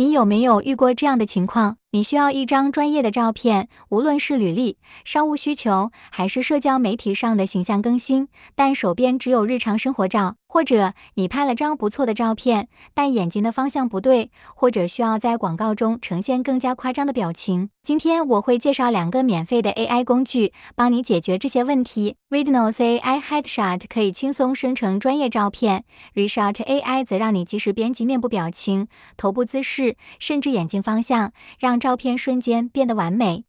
你有没有遇过这样的情况？你需要一张专业的照片，无论是履历、商务需求，还是社交媒体上的形象更新，但手边只有日常生活照，或者你拍了张不错的照片，但眼睛的方向不对，或者需要在广告中呈现更加夸张的表情。今天我会介绍两个免费的 AI 工具，帮你解决这些问题。Windows AI Headshot 可以轻松生成专业照片，Reshot AI 则让你及时编辑面部表情、头部姿势，甚至眼睛方向，让照照片瞬间变得完美。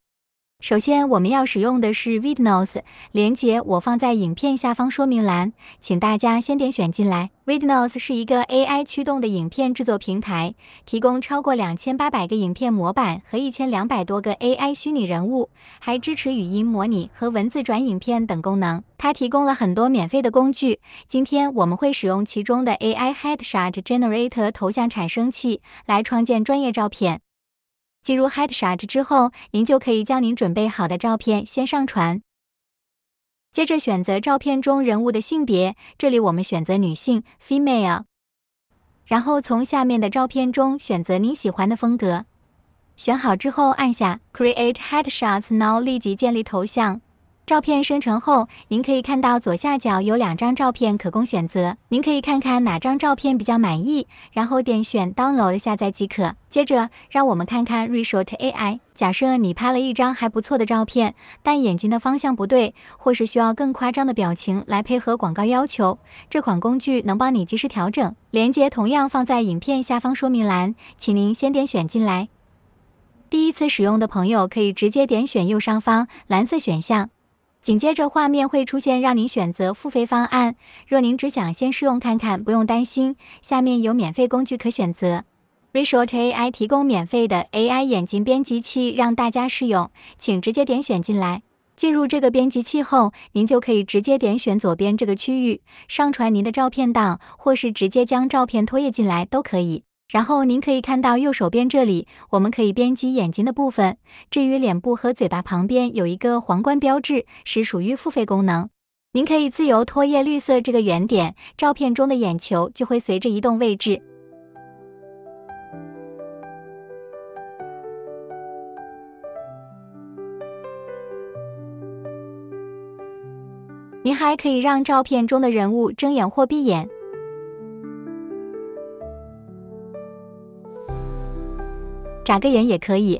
首先，我们要使用的是 Vidnos，连接我放在影片下方说明栏，请大家先点选进来。Vidnos 是一个 AI 驱动的影片制作平台，提供超过两千八百个影片模板和一千两百多个 AI 虚拟人物，还支持语音模拟和文字转影片等功能。它提供了很多免费的工具，今天我们会使用其中的 AI Headshot Generator 头像产生器来创建专业照片。进入 h e a d s h o t 之后，您就可以将您准备好的照片先上传，接着选择照片中人物的性别，这里我们选择女性 （Female），然后从下面的照片中选择您喜欢的风格，选好之后按下 Create Headshots Now 立即建立头像。照片生成后，您可以看到左下角有两张照片可供选择，您可以看看哪张照片比较满意，然后点选 Download 下载即可。接着，让我们看看 r e s h o t AI。假设你拍了一张还不错的照片，但眼睛的方向不对，或是需要更夸张的表情来配合广告要求，这款工具能帮你及时调整。链接同样放在影片下方说明栏，请您先点选进来。第一次使用的朋友可以直接点选右上方蓝色选项。紧接着，画面会出现让您选择付费方案。若您只想先试用看看，不用担心，下面有免费工具可选择。r e s o r t AI 提供免费的 AI 眼睛编辑器，让大家试用，请直接点选进来。进入这个编辑器后，您就可以直接点选左边这个区域，上传您的照片档，或是直接将照片拖曳进来都可以。然后您可以看到右手边这里，我们可以编辑眼睛的部分。至于脸部和嘴巴旁边有一个皇冠标志，是属于付费功能。您可以自由拖曳绿色这个圆点，照片中的眼球就会随着移动位置。您还可以让照片中的人物睁眼或闭眼。眨个眼也可以，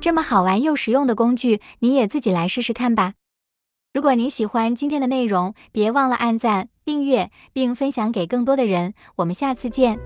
这么好玩又实用的工具，你也自己来试试看吧。如果您喜欢今天的内容，别忘了按赞、订阅，并分享给更多的人。我们下次见。